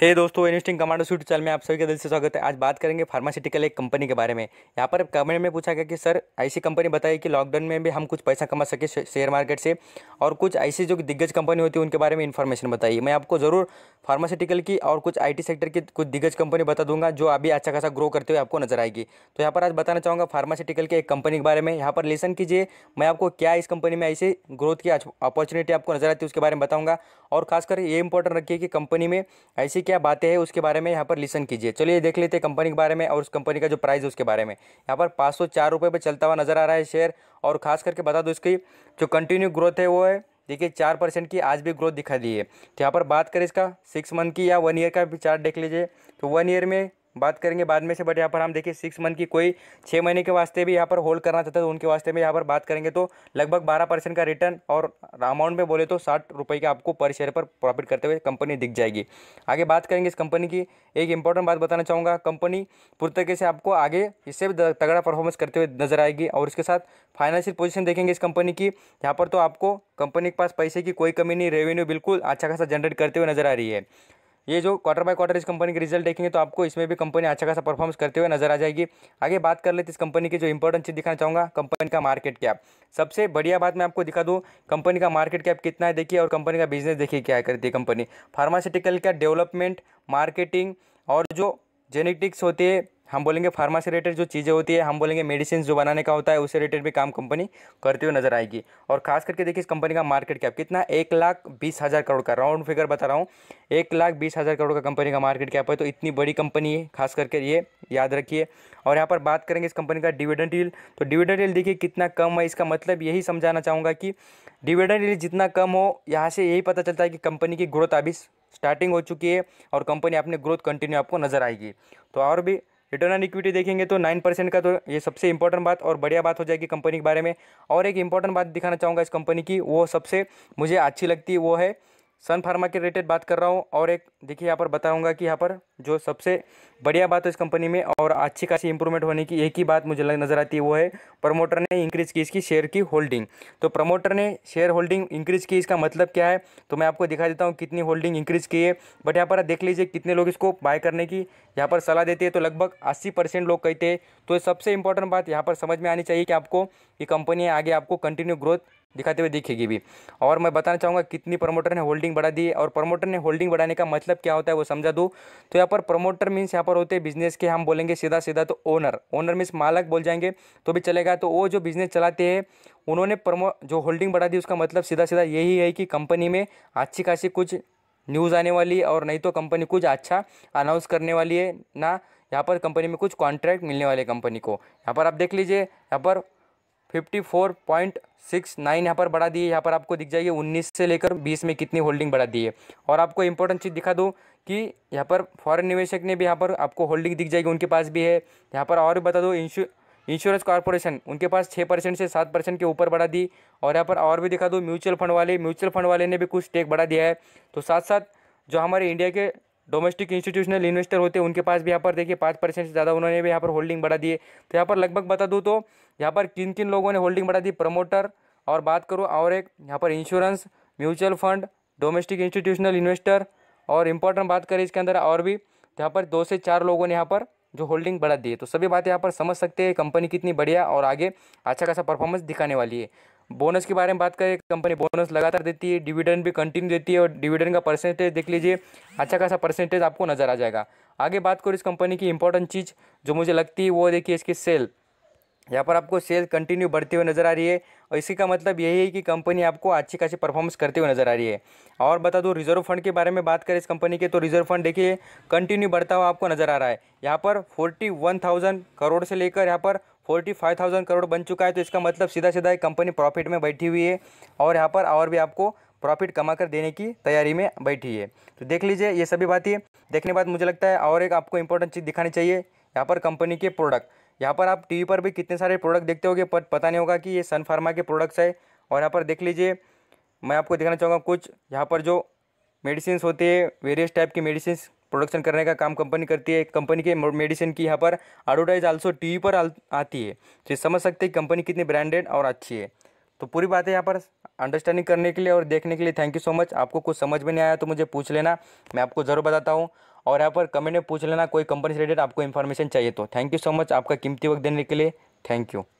हे hey दोस्तों investing commando सूट channel में आप सभी का दिल से स्वागत है आज बात करेंगे फार्मास्यूटिकल एक कंपनी के बारे में यहाँ पर कमेंट में पूछा गया कि सर ऐसी कंपनी बताइए कि लॉकडाउन में भी हम कुछ पैसा कमा सके शेयर मार्केट से और कुछ ऐसी जो दिग्गज कंपनी होती है उनके बारे में इन्फॉर्मेशन बताइए मैं आपको ज़रूर फार्मास्यूटिकल की और कुछ आई सेक्टर की कुछ दिग्गज कंपनी बता दूंगा जो अभी अच्छा खासा ग्रो करते हुए आपको नजर आएगी तो यहाँ पर आज बताना चाहूँगा फार्मास्यूटिकल के एक कंपनी के बारे में यहाँ पर लेसन कीजिए मैं आपको क्या इस कंपनी में ऐसी ग्रोथ की अपॉर्चुनिटी आपको नजर आती है उसके बारे में बताऊँगा और खासकर ये इंपॉर्टेंट रखिए कि कंपनी में ऐसी क्या बातें हैं उसके बारे में यहाँ पर लिसन कीजिए चलिए देख लेते हैं कंपनी के बारे में और उस कंपनी का जो प्राइस है उसके बारे में यहाँ पर पाँच सौ चार रुपये पर चलता हुआ नज़र आ रहा है शेयर और खास करके बता दो इसकी जो कंटिन्यू ग्रोथ है वो है देखिए चार परसेंट की आज भी ग्रोथ दिखा दी है तो यहाँ पर बात करें इसका सिक्स मंथ की या वन ईयर का भी चार्ट देख लीजिए तो वन ईयर में बात करेंगे बाद में से बट यहाँ पर हम देखिए सिक्स मंथ की कोई छः महीने के वास्ते भी यहाँ पर होल्ड करना चाहता है तो उनके वास्ते में यहाँ पर बात करेंगे तो लगभग बारह परसेंट का रिटर्न और अमाउंट में बोले तो साठ रुपये का आपको पर शेयर पर प्रॉफिट करते हुए कंपनी दिख जाएगी आगे बात करेंगे इस कंपनी की एक इंपॉर्टेंट बात बताना चाहूँगा कंपनी पूरी तरीके से आपको आगे इससे भी तगड़ा परफॉर्मेंस करते हुए नजर आएगी और उसके साथ फाइनेंशियल पोजिशन देखेंगे इस कंपनी की यहाँ पर तो आपको कंपनी के पास पैसे की कोई कमी नहीं रेवेन्यू बिल्कुल अच्छा खासा जनरेट करते हुए नजर आ रही है ये जो क्वार्टर बाय क्वार्टर इस कंपनी के रिजल्ट देखेंगे तो आपको इसमें भी कंपनी अच्छा खासा परफॉर्मेंस करते हुए नजर आ जाएगी आगे बात कर लेते इस कंपनी की जो इंपॉर्टेंट चीज़ दिखाना चाहूँगा कंपनी का मार्केट कैप सबसे बढ़िया बात मैं आपको दिखा दूँ कंपनी का मार्केट कैप कितना है देखिए और कंपनी का बिजनेस देखिए क्या करती है कंपनी फार्मास्यूटिकल का डेवलपमेंट मार्केटिंग और जो जेनेटिक्स होते हैं हम बोलेंगे फार्मा से रिलेटेड जो चीज़ें होती है हम बोलेंगे मेडिसिन जो बनाने का होता है उससे रिलेटेड भी काम कंपनी करती हुई नजर आएगी और खास करके देखिए इस कंपनी का मार्केट कैप कितना एक लाख बीस हज़ार करोड़ का राउंड फिगर बता रहा हूँ एक लाख बीस हज़ार करोड़ का कंपनी का मार्केट कैप है तो इतनी बड़ी कंपनी है खास करके ये याद रखिए और यहाँ पर बात करेंगे इस कंपनी का डिविडेंड रील तो डिविडेंड रिल देखिए कितना कम है इसका मतलब यही समझाना चाहूँगा कि डिविडेंड रिल जितना कम हो यहाँ से यही पता चलता है कि कंपनी की ग्रोथ अभी स्टार्टिंग हो चुकी है और कंपनी अपनी ग्रोथ कंटिन्यू आपको नज़र आएगी तो और भी रिटर्न ऑन इक्विटी देखेंगे तो नाइन परसेंट का तो ये सबसे इंपॉर्टेंट बात और बढ़िया बात हो जाएगी कंपनी के बारे में और एक इंपॉर्टेंट बात दिखाना चाहूँगा इस कंपनी की वो सबसे मुझे अच्छी लगती वो है सन फार्मा के रिलेटेड बात कर रहा हूँ और एक देखिए यहाँ पर बताऊँगा कि यहाँ पर जो सबसे बढ़िया बात है इस कंपनी में और अच्छी खासी इंप्रूवमेंट होने की एक ही बात मुझे नज़र आती है वो है प्रमोटर ने इंक्रीज़ की इसकी शेयर की होल्डिंग तो प्रमोटर ने शेयर होल्डिंग इंक्रीज़ की इसका मतलब क्या है तो मैं आपको दिखा देता हूँ कितनी होल्डिंग इंक्रीज़ की है बट यहाँ पर देख लीजिए कितने लोग इसको बाय करने की यहाँ पर सलाह देते हैं तो लगभग अस्सी लोग कहते हैं तो सबसे इंपॉर्टेंट बात यहाँ पर समझ में आनी चाहिए कि आपको ये कंपनी आगे आपको कंटिन्यू ग्रोथ दिखाते हुए दिखेगी भी और मैं बताना चाहूँगा कितनी प्रमोटर ने होल्डिंग बढ़ा दी और प्रमोटर ने होल्डिंग बढ़ाने का मतलब क्या होता है वो समझा दूँ तो यहाँ पर प्रमोटर मीन्स यहाँ पर होते हैं बिजनेस के हम बोलेंगे सीधा सीधा तो ओनर ओनर मीन्स मालक बोल जाएंगे तो भी चलेगा तो वो जो बिजनेस चलाते हैं उन्होंने प्रमो जो होल्डिंग बढ़ा दी उसका मतलब सीधा सीधा यही है कि कंपनी में अच्छी खासी कुछ न्यूज़ आने वाली और नहीं तो कंपनी कुछ अच्छा अनाउंस करने वाली है ना यहाँ पर कंपनी में कुछ कॉन्ट्रैक्ट मिलने वाले कंपनी को यहाँ पर आप देख लीजिए यहाँ पर fifty four point six nine यहाँ पर बढ़ा दिए यहाँ पर आपको दिख जाएगी उन्नीस से लेकर बीस में कितनी होल्डिंग बढ़ा दी है और आपको इंपॉर्टेंट चीज़ दिखा दूँ कि यहाँ पर फॉरेन निवेशक ने भी यहाँ पर आपको होल्डिंग दिख जाएगी उनके पास भी है यहाँ पर और भी बता दो इंश्योरेंस कॉरपोरेशन उनके पास छः परसेंट से सात परसेंट के ऊपर बढ़ा दी और यहाँ पर और भी दिखा दूँ म्यूचुअल फंड वाले म्यूचुअल फंड वाले ने भी कुछ टेक बढ़ा दिया है तो साथ साथ जो हमारे इंडिया के डोमेस्टिक इंस्टीट्यूशनल इन्वेस्टर होते हैं उनके पास भी यहाँ पर देखिए पाँच परसेंट से ज़्यादा उन्होंने भी यहाँ पर होल्डिंग बढ़ा दी है तो यहाँ पर लगभग बता दूँ तो यहाँ पर किन किन लोगों ने होल्डिंग बढ़ा दी प्रमोटर और बात करूँ और एक यहाँ पर insurance mutual fund domestic institutional investor और इम्पोर्टेंट बात करें इसके अंदर और भी तो यहाँ पर दो से चार लोगों ने यहाँ पर जो होल्डिंग बढ़ा दी है तो सभी बातें यहाँ पर समझ सकते हैं कंपनी कितनी बढ़िया और आगे अच्छा खासा परफॉर्मेंस दिखाने वाली है बोनस के बारे में बात करें कंपनी बोनस लगातार देती है डिविडेंड भी कंटिन्यू देती है और डिविडेंड का परसेंटेज देख लीजिए अच्छा खासा परसेंटेज आपको नज़र आ जाएगा आगे बात करूँ इस कंपनी की इंपॉर्टेंट चीज़ जो मुझे लगती है वो देखिए इसकी सेल यहाँ पर आपको सेल कंटिन्यू बढ़ती हुई नज़र आ रही है और इसी का मतलब यही है कि कंपनी आपको अच्छी खासी परफॉर्मेंस करती हुई नज़र आ रही है और बता दूँ रिजर्व फंड के बारे में बात करें इस कंपनी के तो रिजर्व फंड देखिए कंटिन्यू बढ़ता हुआ आपको नज़र आ रहा है यहाँ पर फोर्टी वन थाउजेंड करोड़ से लेकर यहाँ पर फोर्टी फाइव थाउजेंड करोड़ बन चुका है तो इसका मतलब सीधा सीधा एक कंपनी प्रॉफिट में बैठी हुई है और यहाँ पर और भी आपको प्रॉफिट कमा कर देने की तैयारी में बैठी है तो देख लीजिए ये सभी बातें देखने के बाद मुझे लगता है और एक आपको इंपॉर्टेंट चीज़ दिखानी चाहिए यहाँ पर कंपनी के प्रोडक्ट यहाँ पर आप टीवी पर भी कितने सारे प्रोडक्ट देखते होंगे पर पता नहीं होगा कि ये सन फार्मा के प्रोडक्ट्स है और यहाँ पर देख लीजिए मैं आपको दिखाना चाहूँगा कुछ यहाँ पर जो मेडिसिन होती है वेरियस टाइप की मेडिसिन प्रोडक्शन करने का काम कंपनी करती है कंपनी के मेडिसिन की यहाँ पर एडवर्टाइज आल्सो टी पर आती है तो समझ सकते हैं कंपनी कितनी ब्रांडेड और अच्छी है तो पूरी बात है यहाँ पर अंडरस्टैंडिंग करने के लिए और देखने के लिए थैंक यू सो मच आपको कुछ समझ में नहीं आया तो मुझे पूछ लेना मैं आपको ज़रूर बताता हूँ और यहाँ पर कमेंट में पूछ लेना कोई कंपनी से रिलेटेड आपको इन्फॉर्मेशन चाहिए तो थैंक यू सो मच आपका कीमती वक्त देने के लिए थैंक यू